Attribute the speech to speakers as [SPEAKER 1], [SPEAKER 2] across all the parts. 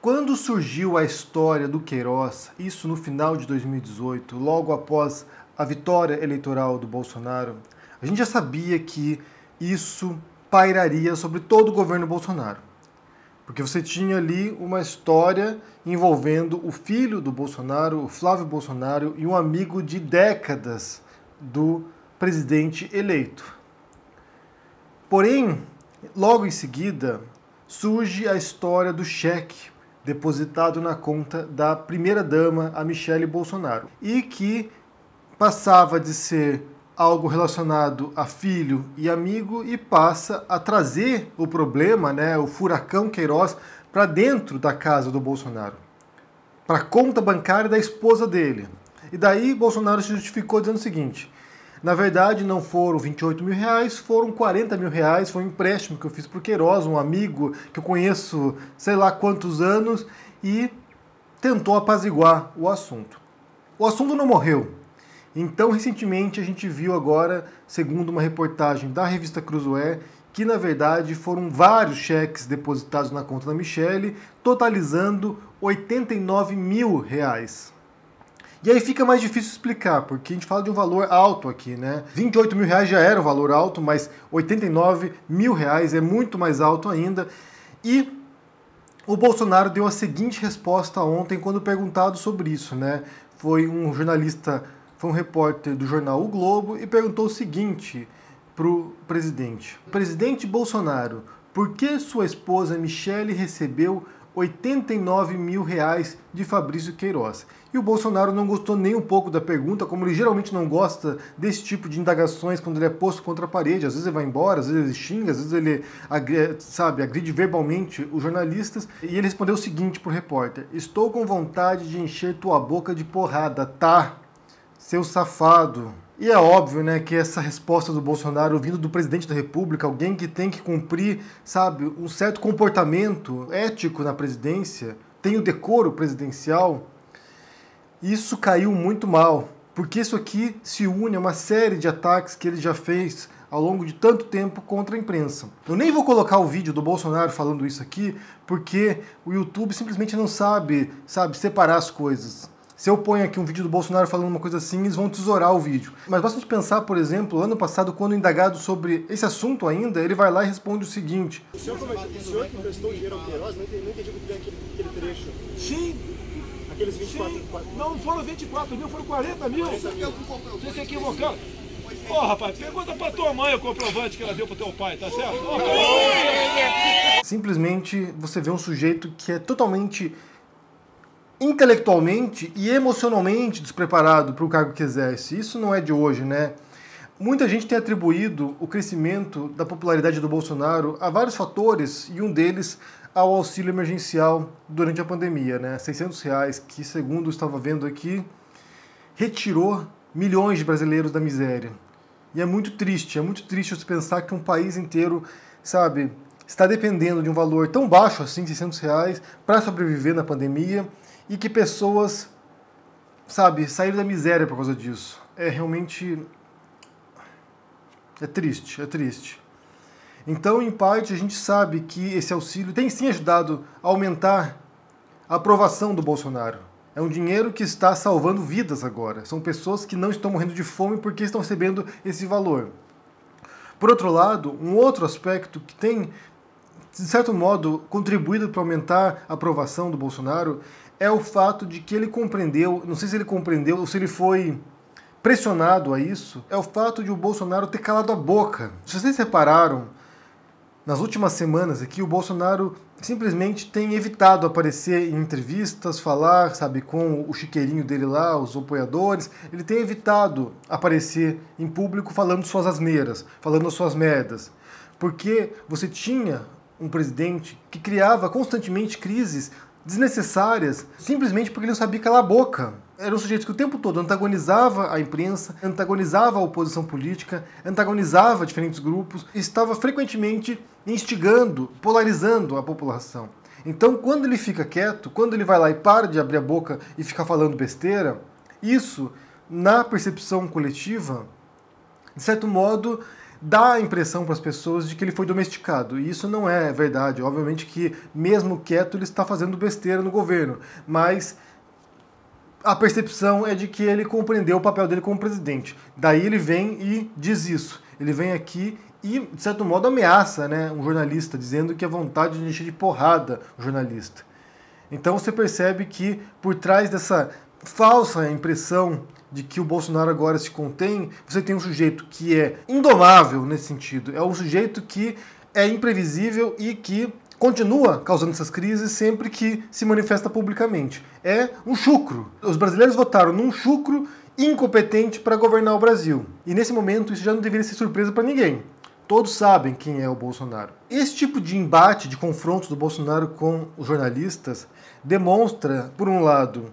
[SPEAKER 1] Quando surgiu a história do Queiroz, isso no final de 2018, logo após a vitória eleitoral do Bolsonaro, a gente já sabia que isso pairaria sobre todo o governo Bolsonaro. Porque você tinha ali uma história envolvendo o filho do Bolsonaro, o Flávio Bolsonaro, e um amigo de décadas do presidente eleito. Porém, logo em seguida, surge a história do cheque depositado na conta da primeira-dama, a Michele Bolsonaro, e que passava de ser algo relacionado a filho e amigo e passa a trazer o problema, né, o furacão Queiroz, para dentro da casa do Bolsonaro, para a conta bancária da esposa dele. E daí Bolsonaro se justificou dizendo o seguinte: na verdade, não foram 28 mil reais, foram 40 mil reais. Foi um empréstimo que eu fiz para o Queiroz, um amigo que eu conheço sei lá quantos anos, e tentou apaziguar o assunto. O assunto não morreu. Então, recentemente, a gente viu agora, segundo uma reportagem da revista Cruzoé, que na verdade foram vários cheques depositados na conta da Michelle, totalizando 89 mil reais. E aí fica mais difícil explicar, porque a gente fala de um valor alto aqui, né? 28 mil reais já era um valor alto, mas 89 mil reais é muito mais alto ainda. E o Bolsonaro deu a seguinte resposta ontem quando perguntado sobre isso, né? Foi um jornalista, foi um repórter do jornal O Globo e perguntou o seguinte para o presidente: Presidente Bolsonaro, por que sua esposa Michele recebeu 89 mil reais de Fabrício Queiroz? E o Bolsonaro não gostou nem um pouco da pergunta, como ele geralmente não gosta desse tipo de indagações quando ele é posto contra a parede. Às vezes ele vai embora, às vezes ele xinga, às vezes ele sabe, agride verbalmente os jornalistas. E ele respondeu o seguinte pro repórter: Estou com vontade de encher tua boca de porrada, tá? Seu safado. E é óbvio, né, que essa resposta do Bolsonaro vindo do presidente da República, alguém que tem que cumprir, sabe, um certo comportamento ético na presidência, tem o decoro presidencial, isso caiu muito mal, porque isso aqui se une a uma série de ataques que ele já fez ao longo de tanto tempo contra a imprensa. Eu nem vou colocar o vídeo do Bolsonaro falando isso aqui, porque o YouTube simplesmente não sabe, sabe, separar as coisas. Se eu ponho aqui um vídeo do Bolsonaro falando uma coisa assim, eles vão tesourar o vídeo. Mas basta pensar, por exemplo, ano passado, quando indagado sobre esse assunto ainda, ele vai lá e responde o seguinte: O senhor, o senhor que emprestou dinheiro ao Queiroz, não entendi, o que aquele trecho. Sim, aqueles 24 mil. Não foram 24 mil, foram 40 mil. É você se equivocou. Ô, oh, rapaz, pergunta pra tua mãe o comprovante que ela deu pro teu pai, tá certo? Simplesmente você vê um sujeito que é totalmente intelectualmente e emocionalmente despreparado para o cargo que exerce. Isso não é de hoje, né? Muita gente tem atribuído o crescimento da popularidade do Bolsonaro a vários fatores e um deles ao auxílio emergencial durante a pandemia, né? 600 reais que, segundo estava vendo aqui, retirou milhões de brasileiros da miséria. E é muito triste, é muito triste você pensar que um país inteiro, sabe, está dependendo de um valor tão baixo assim, 600 reais, para sobreviver na pandemia e que pessoas, sabe, saíram da miséria por causa disso. É realmente. É triste, é triste. Então, em parte, a gente sabe que esse auxílio tem sim ajudado a aumentar a aprovação do Bolsonaro. É um dinheiro que está salvando vidas agora. São pessoas que não estão morrendo de fome porque estão recebendo esse valor. Por outro lado, um outro aspecto que tem, de certo modo, contribuído para aumentar a aprovação do Bolsonaro é o fato de que ele compreendeu, não sei se ele compreendeu ou se ele foi pressionado a isso, é o fato de o Bolsonaro ter calado a boca. Se vocês repararam, nas últimas semanas aqui, o Bolsonaro simplesmente tem evitado aparecer em entrevistas, falar, sabe, com o chiqueirinho dele lá, os apoiadores. Ele tem evitado aparecer em público falando suas asneiras, falando suas merdas. Porque você tinha um presidente que criava constantemente crises desnecessárias simplesmente porque ele não sabia calar a boca. Era um sujeito que o tempo todo antagonizava a imprensa, antagonizava a oposição política, antagonizava diferentes grupos, estava frequentemente instigando, polarizando a população. Então, quando ele fica quieto, quando ele vai lá e para de abrir a boca e ficar falando besteira, isso, na percepção coletiva, de certo modo, dá a impressão para as pessoas de que ele foi domesticado. E isso não é verdade. Obviamente que, mesmo quieto, ele está fazendo besteira no governo. Mas a percepção é de que ele compreendeu o papel dele como presidente. Daí ele vem e diz isso. Ele vem aqui e, de certo modo, ameaça né, um jornalista, dizendo que é vontade de encher de porrada o jornalista. Então você percebe que por trás dessa falsa impressão de que o Bolsonaro agora se contém, você tem um sujeito que é indomável nesse sentido. É um sujeito que é imprevisível e que continua causando essas crises sempre que se manifesta publicamente. É um chucro. Os brasileiros votaram num chucro incompetente para governar o Brasil. E nesse momento isso já não deveria ser surpresa para ninguém. Todos sabem quem é o Bolsonaro. Esse tipo de embate, de confronto do Bolsonaro com os jornalistas, demonstra, por um lado,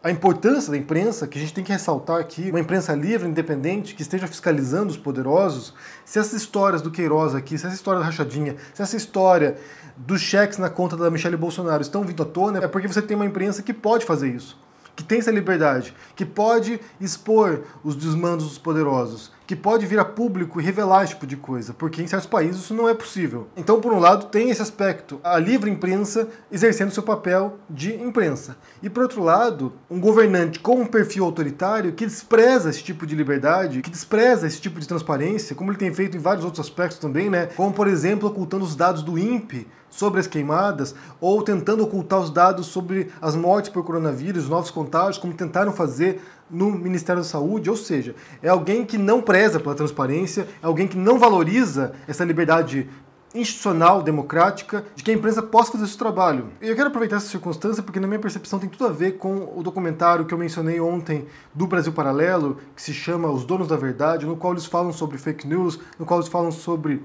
[SPEAKER 1] a importância da imprensa, que a gente tem que ressaltar aqui, uma imprensa livre, independente, que esteja fiscalizando os poderosos, se essas histórias do Queiroz aqui, se essa história da rachadinha, se essa história dos cheques na conta da Michelle Bolsonaro estão vindo à tona, é porque você tem uma imprensa que pode fazer isso, que tem essa liberdade, que pode expor os desmandos dos poderosos, que pode vir a público e revelar esse tipo de coisa, porque em certos países isso não é possível. Então, por um lado, tem esse aspecto, a livre imprensa exercendo seu papel de imprensa. E por outro lado, um governante com um perfil autoritário que despreza esse tipo de liberdade, que despreza esse tipo de transparência, como ele tem feito em vários outros aspectos também, né? Como, por exemplo, ocultando os dados do INPE sobre as queimadas, ou tentando ocultar os dados sobre as mortes por coronavírus, novos contágios, como tentaram fazer no Ministério da Saúde, ou seja, é alguém que não preza pela transparência, é alguém que não valoriza essa liberdade institucional, democrática, de que a imprensa possa fazer seu trabalho. E eu quero aproveitar essa circunstância porque, na minha percepção, tem tudo a ver com o documentário que eu mencionei ontem do Brasil Paralelo, que se chama Os Donos da Verdade, no qual eles falam sobre fake news, no qual eles falam sobre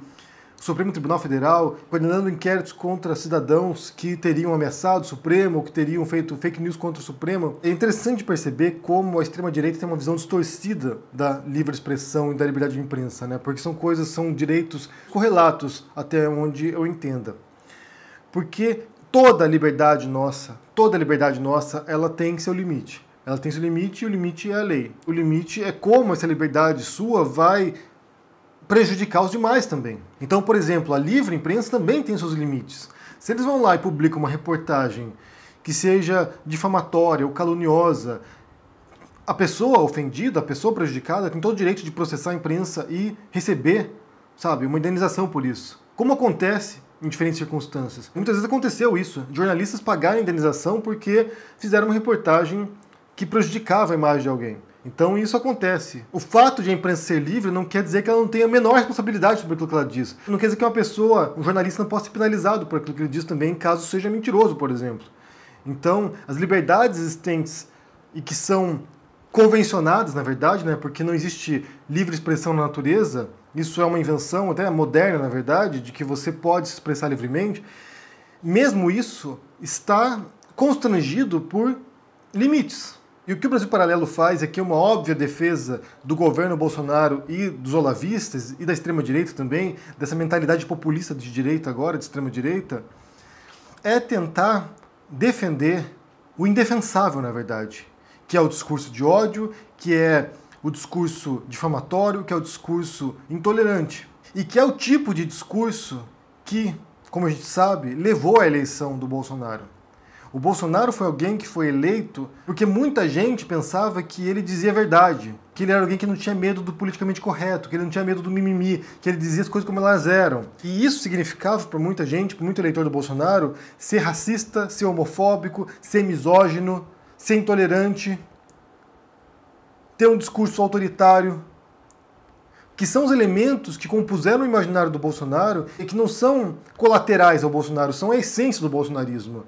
[SPEAKER 1] o Supremo Tribunal Federal coordenando inquéritos contra cidadãos que teriam ameaçado o Supremo ou que teriam feito fake news contra o Supremo. É interessante perceber como a extrema-direita tem uma visão distorcida da livre expressão e da liberdade de imprensa, né? porque são coisas, são direitos correlatos até onde eu entenda. Porque toda liberdade nossa, toda liberdade nossa, ela tem seu limite. Ela tem seu limite e o limite é a lei. O limite é como essa liberdade sua vai prejudicar os demais também. Então, por exemplo, a livre imprensa também tem seus limites. Se eles vão lá e publicam uma reportagem que seja difamatória ou caluniosa, a pessoa ofendida, a pessoa prejudicada, tem todo o direito de processar a imprensa e receber, sabe, uma indenização por isso. Como acontece em diferentes circunstâncias. Muitas vezes aconteceu isso, jornalistas pagaram indenização porque fizeram uma reportagem que prejudicava a imagem de alguém. Então isso acontece. O fato de a imprensa ser livre não quer dizer que ela não tenha a menor responsabilidade sobre aquilo que ela diz. Não quer dizer que uma pessoa, um jornalista, não possa ser penalizado por aquilo que ele diz também, caso seja mentiroso, por exemplo. Então, as liberdades existentes e que são convencionadas, na verdade, né, porque não existe livre expressão na natureza, isso é uma invenção até moderna, na verdade, de que você pode se expressar livremente, mesmo isso está constrangido por limites. E o que o Brasil Paralelo faz é é uma óbvia defesa do governo Bolsonaro e dos olavistas e da extrema-direita também, dessa mentalidade populista de direita agora, de extrema-direita, é tentar defender o indefensável, na verdade, que é o discurso de ódio, que é o discurso difamatório, que é o discurso intolerante. E que é o tipo de discurso que, como a gente sabe, levou à eleição do Bolsonaro. O Bolsonaro foi alguém que foi eleito porque muita gente pensava que ele dizia a verdade, que ele era alguém que não tinha medo do politicamente correto, que ele não tinha medo do mimimi, que ele dizia as coisas como elas eram. E isso significava para muita gente, para muito eleitor do Bolsonaro, ser racista, ser homofóbico, ser misógino, ser intolerante, ter um discurso autoritário, que são os elementos que compuseram o imaginário do Bolsonaro e que não são colaterais ao Bolsonaro, são a essência do bolsonarismo.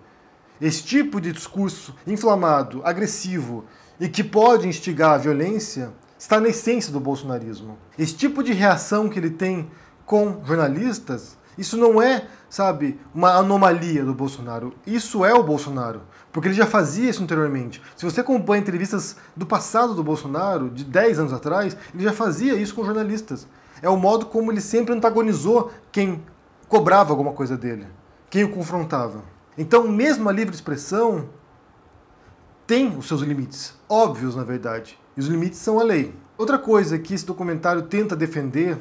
[SPEAKER 1] Esse tipo de discurso inflamado, agressivo e que pode instigar a violência está na essência do bolsonarismo. Esse tipo de reação que ele tem com jornalistas, isso não é, sabe, uma anomalia do Bolsonaro. Isso é o Bolsonaro, porque ele já fazia isso anteriormente. Se você acompanha entrevistas do passado do Bolsonaro, de 10 anos atrás, ele já fazia isso com jornalistas. É o modo como ele sempre antagonizou quem cobrava alguma coisa dele, quem o confrontava. Então, mesmo a livre expressão tem os seus limites, óbvios na verdade, e os limites são a lei. Outra coisa que esse documentário tenta defender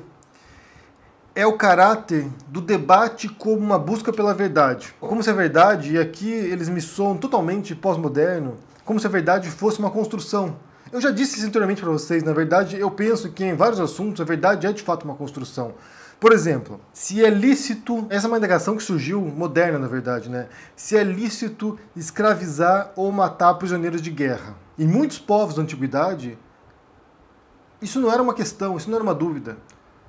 [SPEAKER 1] é o caráter do debate como uma busca pela verdade. Como se a verdade, e aqui eles me soam totalmente pós-moderno, como se a verdade fosse uma construção. Eu já disse isso anteriormente para vocês, na verdade, eu penso que em vários assuntos a verdade é de fato uma construção. Por exemplo, se é lícito, essa é uma indagação que surgiu moderna, na verdade, né? Se é lícito escravizar ou matar prisioneiros de guerra. Em muitos povos da antiguidade, isso não era uma questão, isso não era uma dúvida.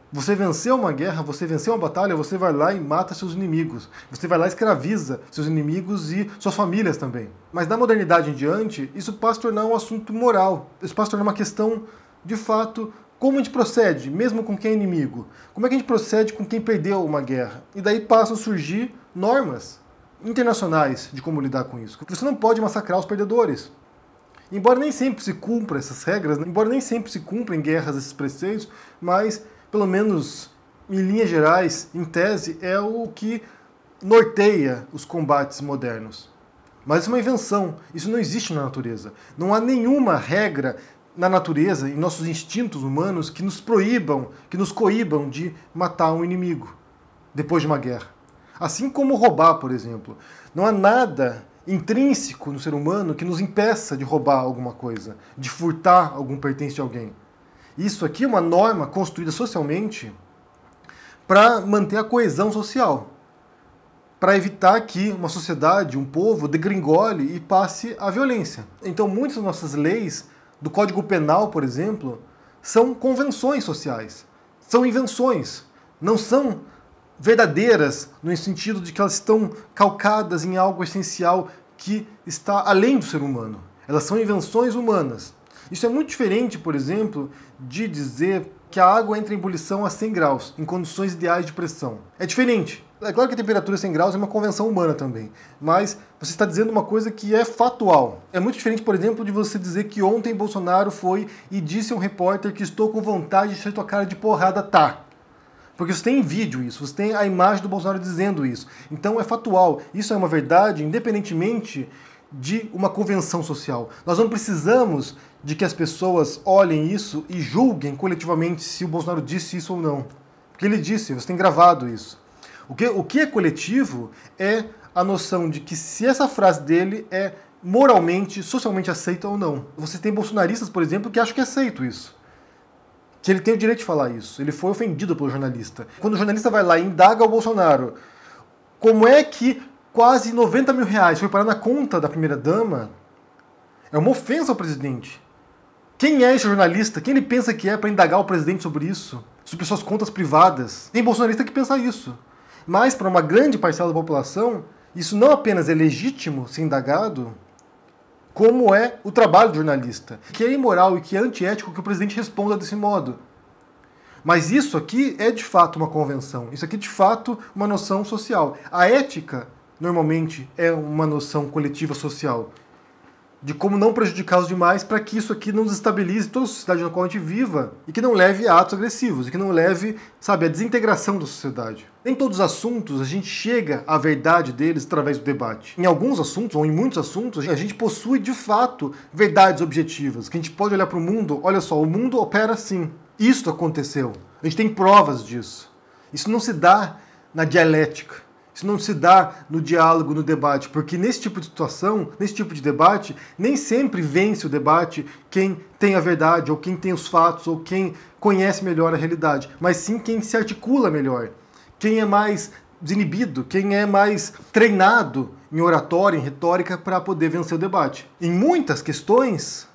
[SPEAKER 1] Você venceu uma guerra, você venceu uma batalha, você vai lá e mata seus inimigos. Você vai lá e escraviza seus inimigos e suas famílias também. Mas da modernidade em diante, isso passa a tornar um assunto moral. Isso passa a tornar uma questão, de fato, como a gente procede, mesmo com quem é inimigo? Como é que a gente procede com quem perdeu uma guerra? E daí passam a surgir normas internacionais de como lidar com isso. Você não pode massacrar os perdedores. Embora nem sempre se cumpra essas regras, né? embora nem sempre se cumpram guerras esses preceitos, mas pelo menos em linhas gerais, em tese, é o que norteia os combates modernos. Mas isso é uma invenção, isso não existe na natureza. Não há nenhuma regra na natureza, em nossos instintos humanos, que nos proíbam, que nos coíbam de matar um inimigo depois de uma guerra. Assim como roubar, por exemplo. Não há nada intrínseco no ser humano que nos impeça de roubar alguma coisa, de furtar algum pertence de alguém. Isso aqui é uma norma construída socialmente para manter a coesão social, para evitar que uma sociedade, um povo degringole e passe à violência. Então muitas das nossas leis do Código Penal, por exemplo, são convenções sociais, são invenções, não são verdadeiras no sentido de que elas estão calcadas em algo essencial que está além do ser humano. Elas são invenções humanas. Isso é muito diferente, por exemplo, de dizer que a água entra em ebulição a 100 graus, em condições ideais de pressão. É diferente. É claro que a temperatura 100 graus é uma convenção humana também, mas você está dizendo uma coisa que é factual. É muito diferente, por exemplo, de você dizer que ontem Bolsonaro foi e disse a um repórter que estou com vontade de ser tua cara de porrada, tá? Porque você tem vídeo isso, você tem a imagem do Bolsonaro dizendo isso. Então é factual. Isso é uma verdade, independentemente de uma convenção social. Nós não precisamos de que as pessoas olhem isso e julguem coletivamente se o Bolsonaro disse isso ou não. Porque ele disse, você tem gravado isso. O que, o que é coletivo é a noção de que se essa frase dele é moralmente, socialmente aceita ou não. Você tem bolsonaristas, por exemplo, que acham que é aceito isso. Que ele tem o direito de falar isso. Ele foi ofendido pelo jornalista. Quando o jornalista vai lá e indaga o Bolsonaro como é que quase 90 mil reais foi parar na conta da primeira-dama, é uma ofensa ao presidente. Quem é esse jornalista? Quem ele pensa que é para indagar o presidente sobre isso? Sobre suas contas privadas? Tem bolsonarista que pensa isso. Mas para uma grande parcela da população, isso não apenas é legítimo ser indagado, como é o trabalho do jornalista. Que é imoral e que é antiético que o presidente responda desse modo. Mas isso aqui é de fato uma convenção. Isso aqui é de fato uma noção social. A ética normalmente é uma noção coletiva social de como não prejudicá-los demais para que isso aqui não desestabilize toda a sociedade na qual a gente viva e que não leve a atos agressivos e que não leve, sabe, a desintegração da sociedade. Em todos os assuntos a gente chega à verdade deles através do debate. Em alguns assuntos, ou em muitos assuntos, a gente possui de fato verdades objetivas, que a gente pode olhar para o mundo, olha só, o mundo opera assim. Isso aconteceu. A gente tem provas disso. Isso não se dá na dialética. Isso não se dá no diálogo, no debate, porque nesse tipo de situação, nesse tipo de debate, nem sempre vence o debate quem tem a verdade, ou quem tem os fatos, ou quem conhece melhor a realidade, mas sim quem se articula melhor, quem é mais desinibido, quem é mais treinado em oratória, em retórica, para poder vencer o debate. Em muitas questões,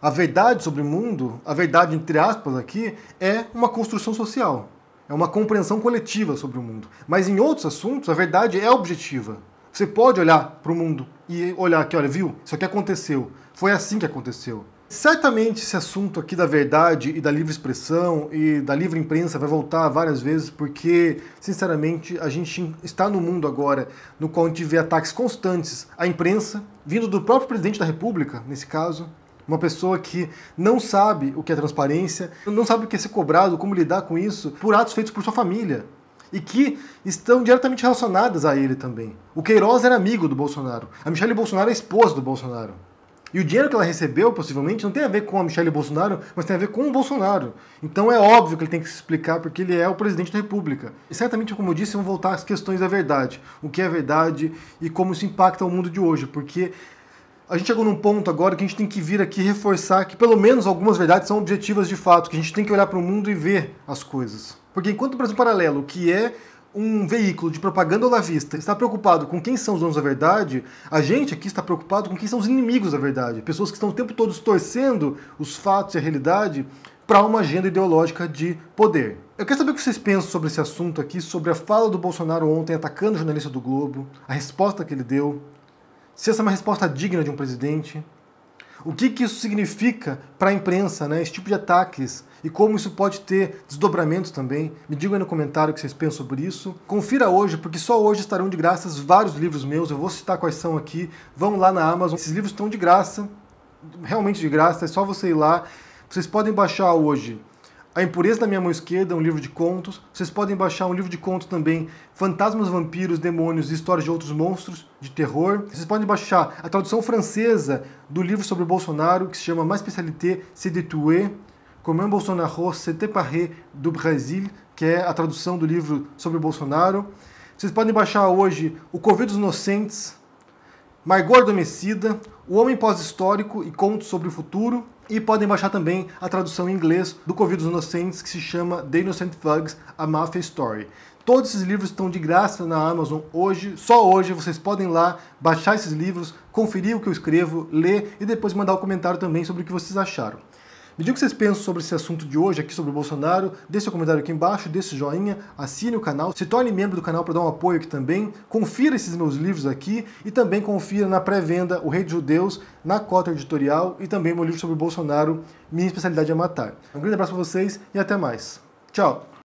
[SPEAKER 1] a verdade sobre o mundo, a verdade entre aspas aqui, é uma construção social. É uma compreensão coletiva sobre o mundo. Mas em outros assuntos, a verdade é objetiva. Você pode olhar para o mundo e olhar aqui, olha, viu? Isso aqui aconteceu. Foi assim que aconteceu. Certamente esse assunto aqui da verdade e da livre expressão e da livre imprensa vai voltar várias vezes, porque, sinceramente, a gente está no mundo agora no qual a gente vê ataques constantes à imprensa, vindo do próprio presidente da República, nesse caso, uma pessoa que não sabe o que é transparência, não sabe o que é ser cobrado, como lidar com isso, por atos feitos por sua família. E que estão diretamente relacionadas a ele também. O Queiroz era amigo do Bolsonaro. A Michelle Bolsonaro é esposa do Bolsonaro. E o dinheiro que ela recebeu, possivelmente, não tem a ver com a Michelle Bolsonaro, mas tem a ver com o Bolsonaro. Então é óbvio que ele tem que se explicar porque ele é o presidente da República. E certamente, como eu disse, vão voltar às questões da verdade. O que é verdade e como isso impacta o mundo de hoje. Porque a gente chegou num ponto agora que a gente tem que vir aqui reforçar que pelo menos algumas verdades são objetivas de fato, que a gente tem que olhar para o mundo e ver as coisas. Porque enquanto o Brasil Paralelo, que é um veículo de propaganda lavista, está preocupado com quem são os donos da verdade, a gente aqui está preocupado com quem são os inimigos da verdade. Pessoas que estão o tempo todo torcendo os fatos e a realidade para uma agenda ideológica de poder. Eu quero saber o que vocês pensam sobre esse assunto aqui, sobre a fala do Bolsonaro ontem atacando o jornalista do Globo, a resposta que ele deu, se essa é uma resposta digna de um presidente? O que, que isso significa para a imprensa, né? esse tipo de ataques? E como isso pode ter desdobramentos também? Me digam aí no comentário o que vocês pensam sobre isso. Confira hoje, porque só hoje estarão de graça vários livros meus. Eu vou citar quais são aqui. Vão lá na Amazon. Esses livros estão de graça, realmente de graça. É só você ir lá. Vocês podem baixar hoje a Impureza da Minha Mão Esquerda, é um livro de contos. Vocês podem baixar um livro de contos também, Fantasmas, Vampiros, Demônios e Histórias de Outros Monstros, de terror. Vocês podem baixar a tradução francesa do livro sobre o Bolsonaro, que se chama Mais Spécialité, C'est de tuer, Comment Bolsonaro se séparé do Brasil, que é a tradução do livro sobre o Bolsonaro. Vocês podem baixar hoje O Covid dos Inocentes, Margot Adormecida, O Homem Pós-Histórico e Contos sobre o Futuro. E podem baixar também a tradução em inglês do Covid dos Inocentes, que se chama The Innocent Thugs, A Mafia Story. Todos esses livros estão de graça na Amazon hoje, só hoje. Vocês podem ir lá baixar esses livros, conferir o que eu escrevo, ler e depois mandar o um comentário também sobre o que vocês acharam. Me diga o que vocês pensam sobre esse assunto de hoje, aqui sobre o Bolsonaro. Deixe seu comentário aqui embaixo, deixe joinha, assine o canal, se torne membro do canal para dar um apoio aqui também. Confira esses meus livros aqui e também confira na pré-venda O Rei dos Judeus, na cota editorial e também meu livro sobre o Bolsonaro, Minha Especialidade é Matar. Um grande abraço para vocês e até mais. Tchau!